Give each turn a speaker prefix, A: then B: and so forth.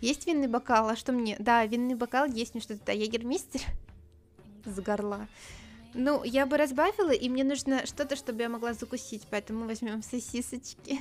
A: Есть винный бокал? А что мне? Да, винный бокал есть, мне что-то. Да, егермистер с горла. Ну, я бы разбавила, и мне нужно что-то, чтобы я могла закусить, поэтому возьмем сосисочки.